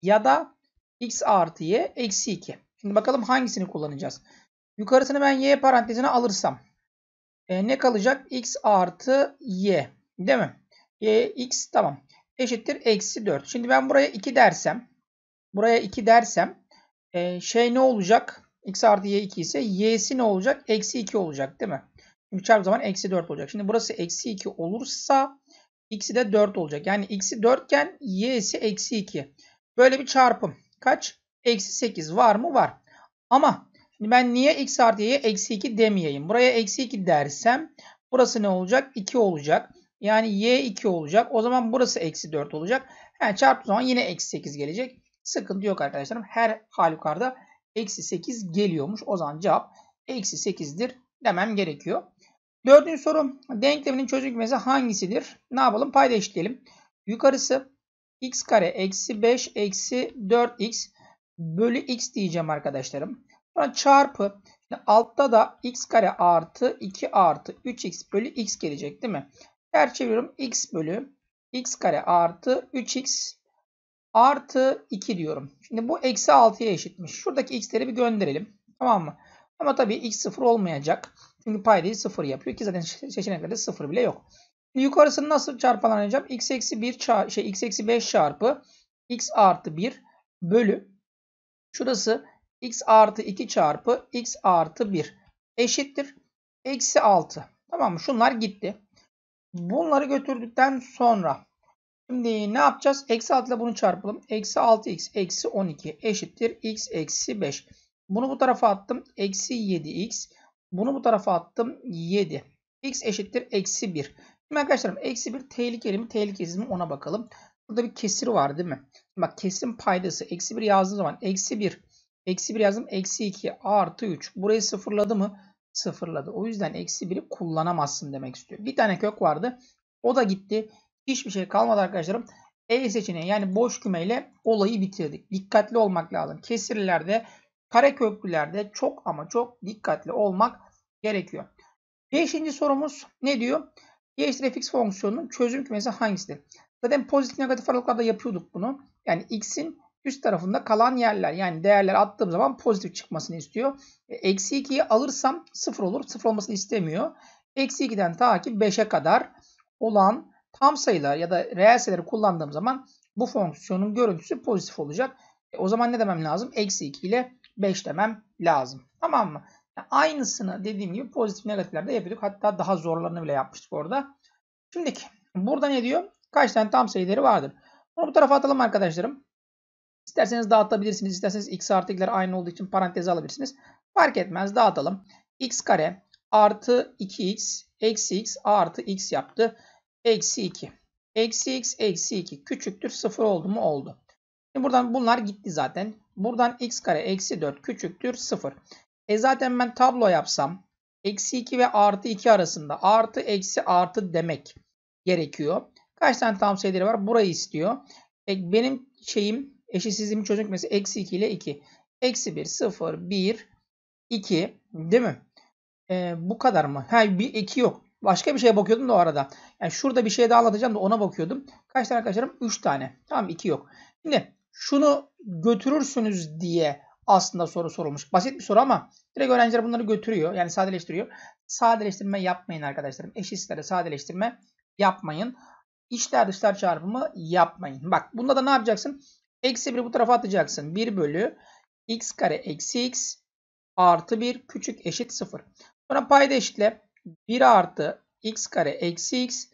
ya da x artı y eksi 2. Şimdi bakalım hangisini kullanacağız. Yukarısını ben y parantezine alırsam e, ne kalacak? x artı y değil mi? E, x tamam eşittir eksi 4. Şimdi ben buraya 2 dersem buraya 2 dersem e, şey ne olacak? X artı Y 2 ise Y'si ne olacak? Eksi 2 olacak değil mi? Çünkü çarp zaman eksi 4 olacak. Şimdi burası eksi 2 olursa X'i de 4 olacak. Yani X'i 4 iken Y'si eksi 2. Böyle bir çarpım. Kaç? Eksi 8 var mı? Var. Ama şimdi ben niye X artı Y'ye eksi 2 demeyeyim? Buraya eksi 2 dersem burası ne olacak? 2 olacak. Yani Y 2 olacak. O zaman burası eksi 4 olacak. Yani çarpı zaman yine eksi 8 gelecek. Sıkıntı yok arkadaşlarım. Her halükarda eksi 8 geliyormuş. O zaman cevap eksi 8'dir demem gerekiyor. Dördüncü soru, Denkleminin çözüm kümesi hangisidir? Ne yapalım? Payda eşitleyelim. Yukarısı x kare eksi 5 eksi 4x bölü x diyeceğim arkadaşlarım. Sonra çarpı şimdi altta da x kare artı 2 artı 3x bölü x gelecek değil mi? Her çeviriyorum x bölü x kare artı 3x artı 2 diyorum. Şimdi bu eksi 6'ya eşitmiş. Şuradaki x'leri bir gönderelim. Tamam mı? Ama tabii x 0 olmayacak. Çünkü paydayı 0 yapıyor ki zaten seçeneklerde 0 bile yok. yukarısını nasıl çarpalanacağım? x eksi 1 çarpı, şey x eksi 5 çarpı x artı 1 bölü şurası x artı 2 çarpı x artı 1 eşittir. Eksi 6. Tamam mı? Şunlar gitti. Bunları götürdükten sonra Şimdi ne yapacağız? Eksi 6 ile bunu çarpalım. Eksi 6x eksi 12 eşittir. x eksi 5. Bunu bu tarafa attım. Eksi 7x. Bunu bu tarafa attım. 7. x eşittir. Eksi 1. Şimdi arkadaşlarım eksi 1 tehlikeli mi tehlikesiz mi ona bakalım. Burada bir kesir var değil mi? Bak kesim paydası. Eksi 1 yazdığım zaman eksi 1. Eksi 1 yazdım. Eksi 2 artı 3. Burayı sıfırladı mı? Sıfırladı. O yüzden eksi 1'i kullanamazsın demek istiyor. Bir tane kök vardı. O da gitti. Hiçbir şey kalmadı arkadaşlarım. E seçeneği yani boş küme ile olayı bitirdik. Dikkatli olmak lazım. Kesirlerde, kare köprülerde çok ama çok dikkatli olmak gerekiyor. Beşinci sorumuz ne diyor? Y'dir fx fonksiyonunun çözüm kümesi hangisidir? Zaten pozitif negatif aralıklarda yapıyorduk bunu. Yani x'in üst tarafında kalan yerler yani değerler attığım zaman pozitif çıkmasını istiyor. E, eksi 2'yi alırsam 0 olur. 0 olmasını istemiyor. Eksi 2'den ta ki 5'e kadar olan tam sayılar ya da reel sayıları kullandığım zaman bu fonksiyonun görüntüsü pozitif olacak. E, o zaman ne demem lazım? Eksi 2 ile 5 demem lazım. Tamam mı? Yani aynısını dediğim gibi pozitif negatiflerde yapıyorduk. Hatta daha zorlarını bile yapmıştık orada. Şimdi burada ne diyor? Kaç tane tam sayıları vardır? Bunu bu tarafa atalım arkadaşlarım. İsterseniz dağıtabilirsiniz. İsterseniz x artı y'ler aynı olduğu için paranteze alabilirsiniz. Fark etmez dağıtalım. x kare artı 2x eksi x artı x yaptı. Eksi 2. Eksi x eksi 2 küçüktür 0 oldu mu oldu. Şimdi buradan bunlar gitti zaten. Buradan x kare eksi 4 küçüktür 0. E zaten ben tablo yapsam eksi 2 ve artı 2 arasında artı eksi artı demek gerekiyor. Kaç tane tam sayıları var? Burayı istiyor. E, benim şeyim eşitsizliğimi çözmek eksi 2 ile 2. Eksi 1, 0, 1, 2 değil mi? E, bu kadar mı? Ha bir 2 yok. Başka bir şeye bakıyordum da o arada. Yani şurada bir şey daha anlatacağım da ona bakıyordum. Kaç tane arkadaşlarım? 3 tane. Tamam 2 yok. Şimdi şunu götürürsünüz diye aslında soru sorulmuş. Basit bir soru ama direkt öğrenciler bunları götürüyor. Yani sadeleştiriyor. Sadeleştirme yapmayın arkadaşlarım. Eşitsizlere sadeleştirme yapmayın. İşler dışlar çarpımı yapmayın. Bak bunda da ne yapacaksın? Eksi 1'i bu tarafa atacaksın. 1 bölü x kare eksi x artı 1 küçük eşit 0. Sonra payda eşitle. 1 artı x kare eksi x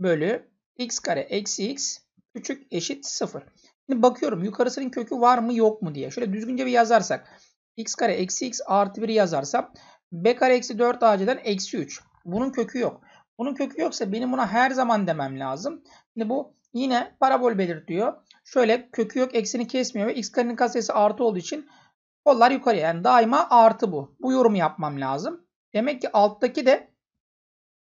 bölü x kare eksi x küçük eşit 0. Şimdi bakıyorum yukarısının kökü var mı yok mu diye. Şöyle düzgünce bir yazarsak. x kare eksi x artı 1'i yazarsam b kare eksi 4 ac'den eksi 3. Bunun kökü yok. Bunun kökü yoksa benim buna her zaman demem lazım. Şimdi bu yine parabol belirtiyor. Şöyle kökü yok eksini kesmiyor ve x karenin katsayısı artı olduğu için kollar yukarıya. Yani daima artı bu. Bu yorumu yapmam lazım. Demek ki alttaki de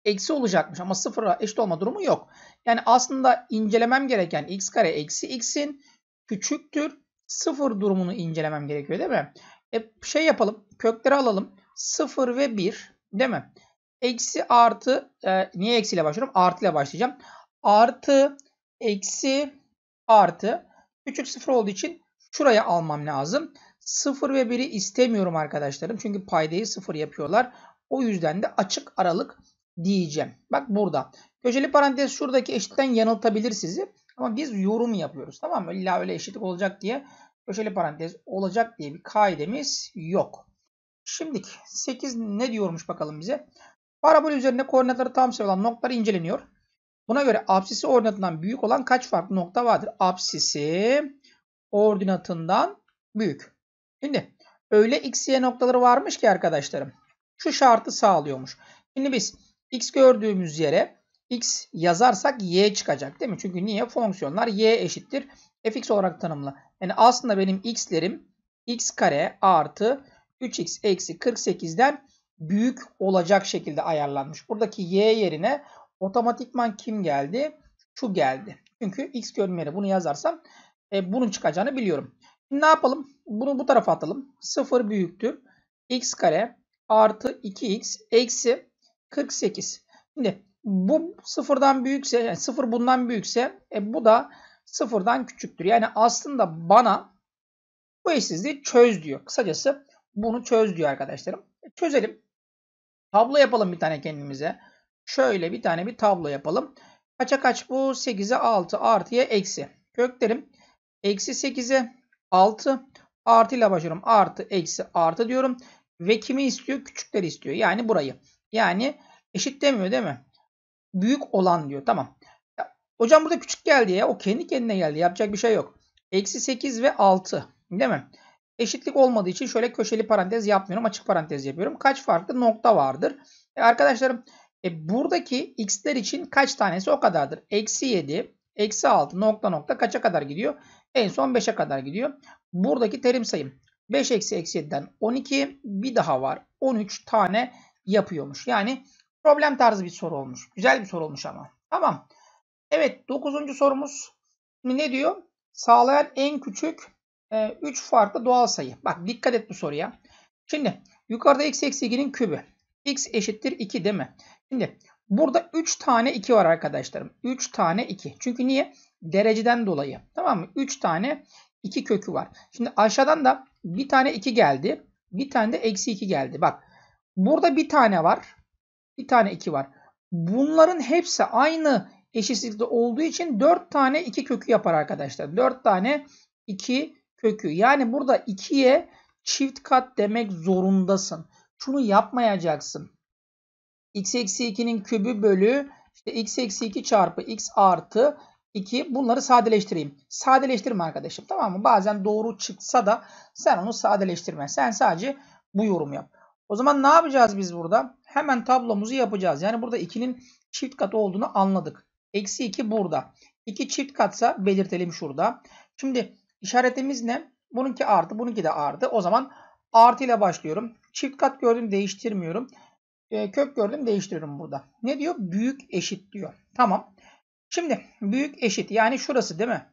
eksi olacakmış ama sıfıra eşit olma durumu yok. Yani aslında incelemem gereken x kare eksi x'in küçüktür sıfır durumunu incelemem gerekiyor değil mi? E, şey yapalım kökleri alalım sıfır ve bir, değil mi? Eksi artı e, niye eksiyle başlıyorum? Artı ile başlayacağım. Artı eksi artı küçük sıfır olduğu için şuraya almam lazım. Sıfır ve biri istemiyorum arkadaşlarım. Çünkü paydayı sıfır yapıyorlar. O yüzden de açık aralık diyeceğim. Bak burada. Köşeli parantez şuradaki eşitten yanıltabilir sizi. Ama biz yorum yapıyoruz. Tamam mı? İlla öyle eşitlik olacak diye köşeli parantez olacak diye bir kaidemiz yok. Şimdi 8 ne diyormuş bakalım bize. Parabol üzerinde koordinatları tam sayı olan noktalar inceleniyor. Buna göre absisi ordinatından büyük olan kaç farklı nokta vardır? Absisi ordinatından büyük. Şimdi öyle x, y noktaları varmış ki arkadaşlarım. Şu şartı sağlıyormuş. Şimdi biz x gördüğümüz yere x yazarsak y çıkacak değil mi? Çünkü niye? Fonksiyonlar y eşittir. fx olarak tanımlı. Yani aslında benim x'lerim x kare artı 3x eksi 48'den büyük olacak şekilde ayarlanmış. Buradaki y yerine otomatikman kim geldi? Şu geldi. Çünkü x görünmeyene bunu yazarsam e, bunun çıkacağını biliyorum. Şimdi ne yapalım? Bunu bu tarafa atalım. 0 büyüktür. x kare artı 2x eksi 48. Şimdi bu sıfırdan büyükse, yani sıfır bundan büyükse e, bu da sıfırdan küçüktür. Yani aslında bana bu eşsizliği çöz diyor. Kısacası bunu çöz diyor arkadaşlarım. E, çözelim. Tablo yapalım bir tane kendimize. Şöyle bir tane bir tablo yapalım. Kaça kaç bu? 8'e 6 artıya eksi. Köklerim eksi 8'e 6 artı ile başlıyorum. Artı eksi artı diyorum. Ve kimi istiyor? Küçükleri istiyor. Yani burayı. Yani eşit demiyor değil mi? Büyük olan diyor. Tamam. Ya, hocam burada küçük geldi ya. O kendi kendine geldi. Yapacak bir şey yok. Eksi 8 ve 6. Değil mi? Eşitlik olmadığı için şöyle köşeli parantez yapmıyorum. Açık parantez yapıyorum. Kaç farklı nokta vardır? E arkadaşlarım e buradaki x'ler için kaç tanesi o kadardır? Eksi 7, eksi 6 nokta nokta kaça kadar gidiyor? En son 5'e kadar gidiyor. Buradaki terim sayım 5 eksi eksi 7'den 12 bir daha var. 13 tane yapıyormuş. Yani problem tarzı bir soru olmuş. Güzel bir soru olmuş ama. Tamam. Evet dokuzuncu sorumuz. ne diyor? Sağlayan en küçük 3 e, farklı doğal sayı. Bak dikkat et bu soruya. Şimdi yukarıda x eksi 2'nin kübü. x eşittir 2 değil mi? Şimdi burada 3 tane 2 var arkadaşlarım. 3 tane 2. Çünkü niye? Dereceden dolayı. Tamam mı? 3 tane 2 kökü var. Şimdi aşağıdan da bir tane 2 geldi. Bir tane de eksi 2 geldi. Bak Burada bir tane var. Bir tane 2 var. Bunların hepsi aynı eşitsizlikte olduğu için 4 tane 2 kökü yapar arkadaşlar. 4 tane 2 kökü. Yani burada 2'ye çift kat demek zorundasın. Şunu yapmayacaksın. x eksi 2'nin kübü bölü işte x eksi 2 çarpı x artı 2 bunları sadeleştireyim. Sadeleştirme arkadaşım tamam mı? Bazen doğru çıksa da sen onu sadeleştirme. Sen sadece bu yorum yap. O zaman ne yapacağız biz burada? Hemen tablomuzu yapacağız. Yani burada 2'nin çift katı olduğunu anladık. Eksi 2 burada. 2 çift katsa belirtelim şurada. Şimdi işaretimiz ne? Bununki artı, bununki de artı. O zaman artı ile başlıyorum. Çift kat gördüm değiştirmiyorum. E, kök gördüm değiştiriyorum burada. Ne diyor? Büyük eşit diyor. Tamam. Şimdi büyük eşit yani şurası değil mi?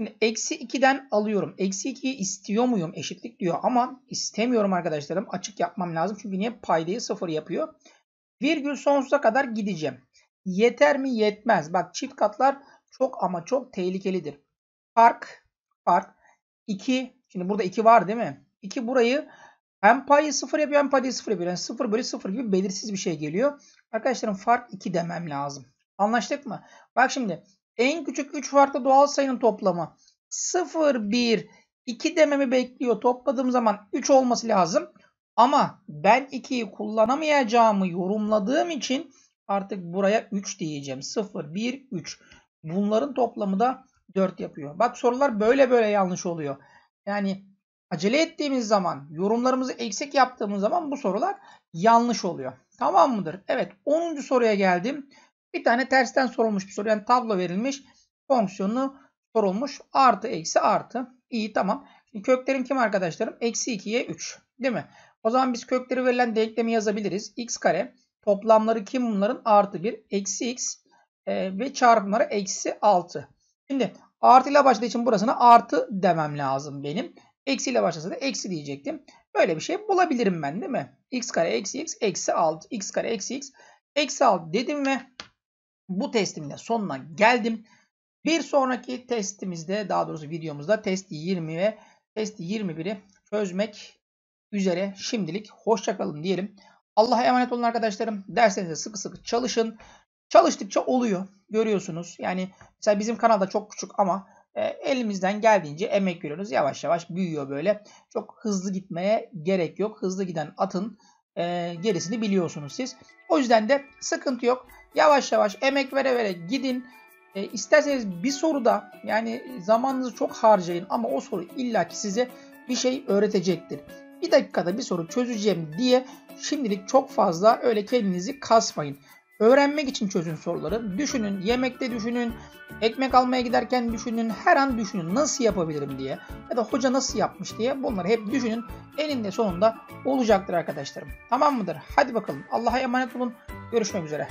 Şimdi eksi 2'den alıyorum. Eksi 2'yi istiyor muyum? Eşitlik diyor ama istemiyorum arkadaşlarım. Açık yapmam lazım. Çünkü niye? Paydayı sıfır yapıyor. Virgül sonsuza kadar gideceğim. Yeter mi? Yetmez. Bak çift katlar çok ama çok tehlikelidir. Fark. Fark. 2. Şimdi burada 2 var değil mi? 2 burayı hem payı 0 yapıyor hem paydayı 0 yapıyor. Yani 0 bölü 0 gibi belirsiz bir şey geliyor. Arkadaşlarım fark 2 demem lazım. Anlaştık mı? Bak şimdi en küçük 3 farklı doğal sayının toplamı. 0, 1, 2 dememi bekliyor. Topladığım zaman 3 olması lazım. Ama ben 2'yi kullanamayacağımı yorumladığım için artık buraya 3 diyeceğim. 0, 1, 3. Bunların toplamı da 4 yapıyor. Bak sorular böyle böyle yanlış oluyor. Yani acele ettiğimiz zaman, yorumlarımızı eksik yaptığımız zaman bu sorular yanlış oluyor. Tamam mıdır? Evet 10. soruya geldim. Bir tane tersten sorulmuş bir soru. Yani tablo verilmiş. Fonksiyonu sorulmuş. Artı eksi artı. İyi tamam. Şimdi köklerim kim arkadaşlarım? Eksi 2'ye 3. Değil mi? O zaman biz kökleri verilen denklemi yazabiliriz. x kare. Toplamları kim bunların? Artı 1. Eksi x. E, ve çarpımları eksi 6. Şimdi artı ile başladığı için burasına artı demem lazım benim. Eksi ile başlasa da eksi diyecektim. Böyle bir şey bulabilirim ben değil mi? x kare eksi x eksi 6. x kare eksi x eksi 6 dedim ve bu testimin de sonuna geldim. Bir sonraki testimizde daha doğrusu videomuzda test 20 ve test 21'i çözmek üzere şimdilik hoşçakalın diyelim. Allah'a emanet olun arkadaşlarım. Derslerinize sıkı sıkı çalışın. Çalıştıkça oluyor. Görüyorsunuz. Yani mesela bizim kanalda çok küçük ama e, elimizden geldiğince emek veriyoruz. Yavaş yavaş büyüyor böyle. Çok hızlı gitmeye gerek yok. Hızlı giden atın e, gerisini biliyorsunuz siz. O yüzden de sıkıntı yok yavaş yavaş emek vere vere gidin. E, isterseniz bir soruda yani zamanınızı çok harcayın ama o soru illaki size bir şey öğretecektir. Bir dakikada bir soru çözeceğim diye şimdilik çok fazla öyle kendinizi kasmayın. Öğrenmek için çözün soruları. Düşünün, yemekte düşünün, ekmek almaya giderken düşünün, her an düşünün nasıl yapabilirim diye ya da hoca nasıl yapmış diye bunları hep düşünün. Eninde sonunda olacaktır arkadaşlarım. Tamam mıdır? Hadi bakalım. Allah'a emanet olun. Görüşmek üzere.